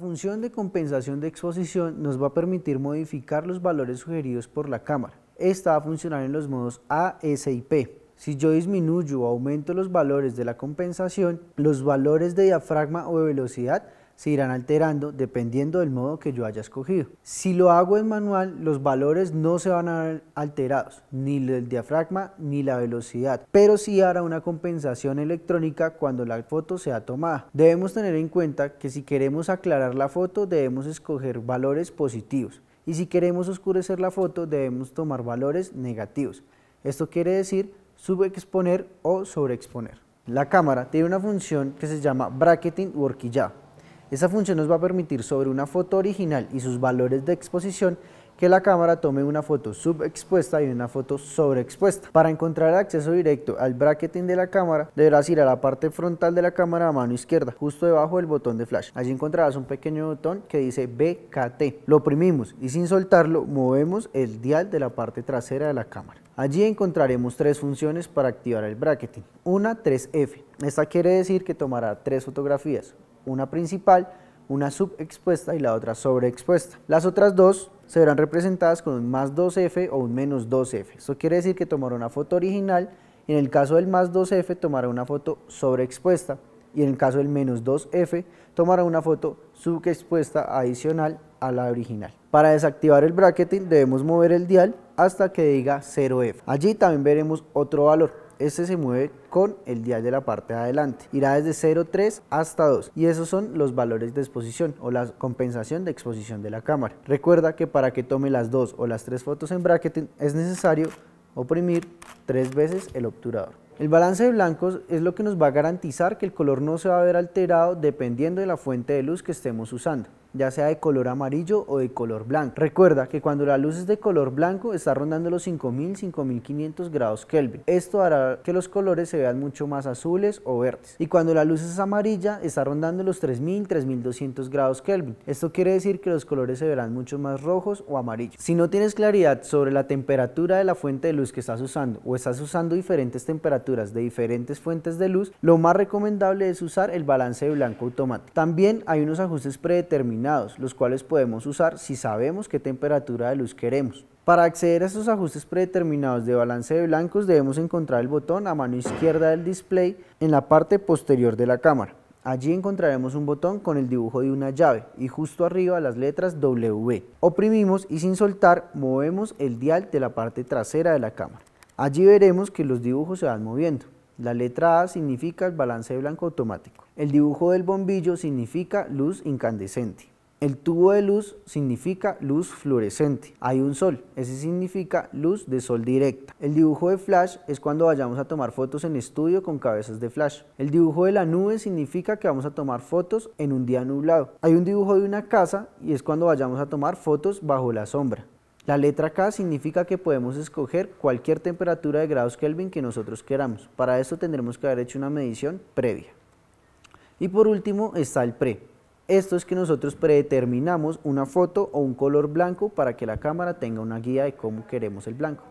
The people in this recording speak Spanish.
función de compensación de exposición nos va a permitir modificar los valores sugeridos por la cámara. Esta va a funcionar en los modos A, S y P. Si yo disminuyo o aumento los valores de la compensación, los valores de diafragma o de velocidad se irán alterando dependiendo del modo que yo haya escogido. Si lo hago en manual, los valores no se van a ver alterados, ni el diafragma ni la velocidad, pero sí hará una compensación electrónica cuando la foto sea tomada. Debemos tener en cuenta que si queremos aclarar la foto, debemos escoger valores positivos y si queremos oscurecer la foto debemos tomar valores negativos. Esto quiere decir subexponer o sobreexponer. La cámara tiene una función que se llama bracketing o horquillado. Esa función nos va a permitir sobre una foto original y sus valores de exposición que la cámara tome una foto subexpuesta y una foto sobreexpuesta. Para encontrar acceso directo al bracketing de la cámara, deberás ir a la parte frontal de la cámara a mano izquierda, justo debajo del botón de flash. Allí encontrarás un pequeño botón que dice BKT. Lo oprimimos y sin soltarlo movemos el dial de la parte trasera de la cámara. Allí encontraremos tres funciones para activar el bracketing. Una 3F. Esta quiere decir que tomará tres fotografías, una principal, una subexpuesta y la otra sobreexpuesta. Las otras dos serán representadas con un más 2F o un menos 2F. Eso quiere decir que tomará una foto original y en el caso del más 2F tomará una foto sobreexpuesta y en el caso del menos 2F tomará una foto subexpuesta adicional a la original. Para desactivar el bracketing debemos mover el dial hasta que diga 0F. Allí también veremos otro valor, este se mueve con el dial de la parte de adelante. Irá desde 0,3 hasta 2 y esos son los valores de exposición o la compensación de exposición de la cámara. Recuerda que para que tome las dos o las tres fotos en bracketing es necesario oprimir tres veces el obturador. El balance de blancos es lo que nos va a garantizar que el color no se va a ver alterado dependiendo de la fuente de luz que estemos usando ya sea de color amarillo o de color blanco. Recuerda que cuando la luz es de color blanco está rondando los 5000, 5500 grados Kelvin. Esto hará que los colores se vean mucho más azules o verdes. Y cuando la luz es amarilla está rondando los 3000, 3200 grados Kelvin. Esto quiere decir que los colores se verán mucho más rojos o amarillos. Si no tienes claridad sobre la temperatura de la fuente de luz que estás usando o estás usando diferentes temperaturas de diferentes fuentes de luz, lo más recomendable es usar el balance de blanco automático. También hay unos ajustes predeterminados los cuales podemos usar si sabemos qué temperatura de luz queremos. Para acceder a estos ajustes predeterminados de balance de blancos debemos encontrar el botón a mano izquierda del display en la parte posterior de la cámara. Allí encontraremos un botón con el dibujo de una llave y justo arriba las letras W. Oprimimos y sin soltar movemos el dial de la parte trasera de la cámara. Allí veremos que los dibujos se van moviendo. La letra A significa el balance blanco automático. El dibujo del bombillo significa luz incandescente. El tubo de luz significa luz fluorescente. Hay un sol, ese significa luz de sol directa. El dibujo de flash es cuando vayamos a tomar fotos en estudio con cabezas de flash. El dibujo de la nube significa que vamos a tomar fotos en un día nublado. Hay un dibujo de una casa y es cuando vayamos a tomar fotos bajo la sombra. La letra K significa que podemos escoger cualquier temperatura de grados Kelvin que nosotros queramos. Para eso tendremos que haber hecho una medición previa. Y por último está el pre. Esto es que nosotros predeterminamos una foto o un color blanco para que la cámara tenga una guía de cómo queremos el blanco.